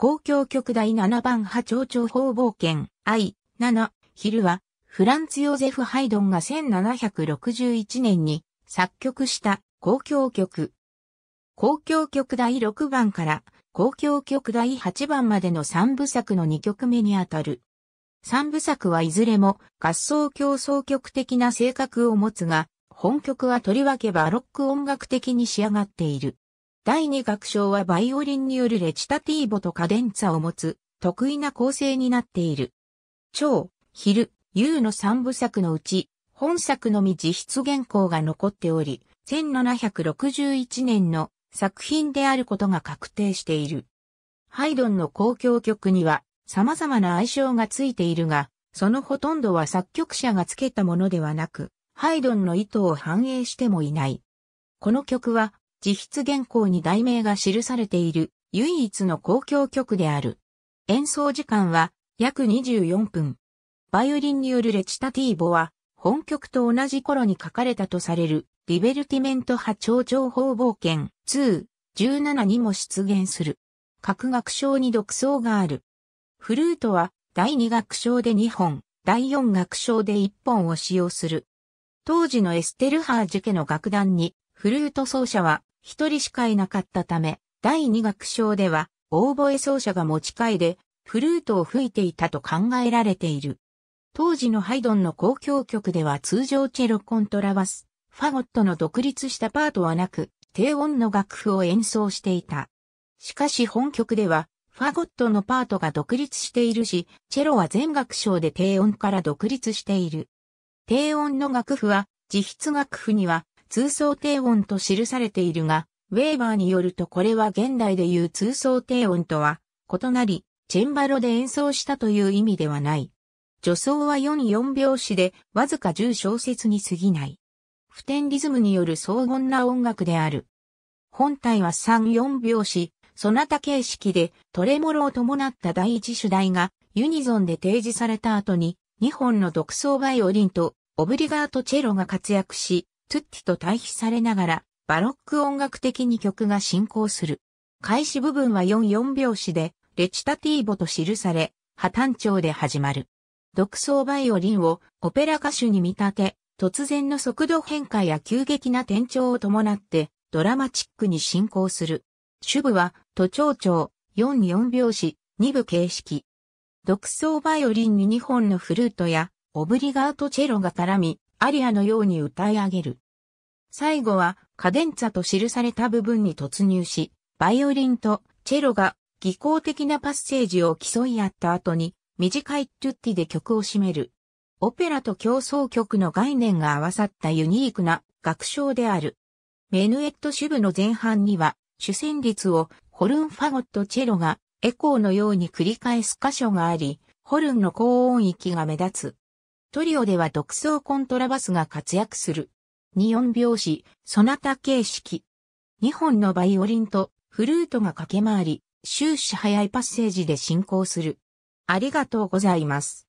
公共曲第7番波長長方冒険 I7 昼はフランツ・ヨゼフ・ハイドンが1761年に作曲した公共曲。公共曲第6番から公共曲第8番までの3部作の2曲目にあたる。3部作はいずれも合奏競争曲的な性格を持つが、本曲はとりわけバロック音楽的に仕上がっている。第2楽章はバイオリンによるレチタティーボとカデンツァを持つ、得意な構成になっている。超、昼、夕の三部作のうち、本作のみ実質原稿が残っており、1761年の作品であることが確定している。ハイドンの交響曲には様々な愛称がついているが、そのほとんどは作曲者がつけたものではなく、ハイドンの意図を反映してもいない。この曲は自筆原稿に題名が記されている唯一の公共曲である。演奏時間は約24分。バイオリンによるレチタティーボは本曲と同じ頃に書かれたとされるリベルティメント波長情報冒険2、17にも出現する。各楽章に独奏がある。フルートは第2楽章で2本、第4楽章で1本を使用する。当時のエステルハージ家の楽団にフルート奏者は一人しかいなかったため、第二楽章では、オーボエ奏者が持ち替で、フルートを吹いていたと考えられている。当時のハイドンの公共曲では通常チェロコントラバス、ファゴットの独立したパートはなく、低音の楽譜を演奏していた。しかし本曲では、ファゴットのパートが独立しているし、チェロは全楽章で低音から独立している。低音の楽譜は、自筆楽譜には通奏低音と記されているが、ウェーバーによるとこれは現代でいう通奏低音とは異なり、チェンバロで演奏したという意味ではない。助走は44拍子でわずか10小節に過ぎない。普天リズムによる荘厳な音楽である。本体は34拍子、そなた形式でトレモロを伴った第一主題がユニゾンで提示された後に2本の独奏バイオリンとオブリガートチェロが活躍し、トゥッティと対比されながら、バロック音楽的に曲が進行する。開始部分は44拍子で、レチタティーボと記され、破綻調で始まる。独奏バイオリンをオペラ歌手に見立て、突然の速度変化や急激な転調を伴って、ドラマチックに進行する。主部は、都庁長、44拍子、2部形式。独奏バイオリンに2本のフルートや、オブリガートチェロが絡み、アリアのように歌い上げる。最後は、カデンツァと記された部分に突入し、バイオリンとチェロが技巧的なパッセージを競い合った後に、短いトゥッティで曲を締める。オペラと競争曲の概念が合わさったユニークな楽章である。メヌエット支部の前半には、主旋律をホルンファゴットチェロがエコーのように繰り返す箇所があり、ホルンの高音域が目立つ。トリオでは独奏コントラバスが活躍する。二音拍子、ソナタ形式。二本のバイオリンとフルートが駆け回り、終始早いパッセージで進行する。ありがとうございます。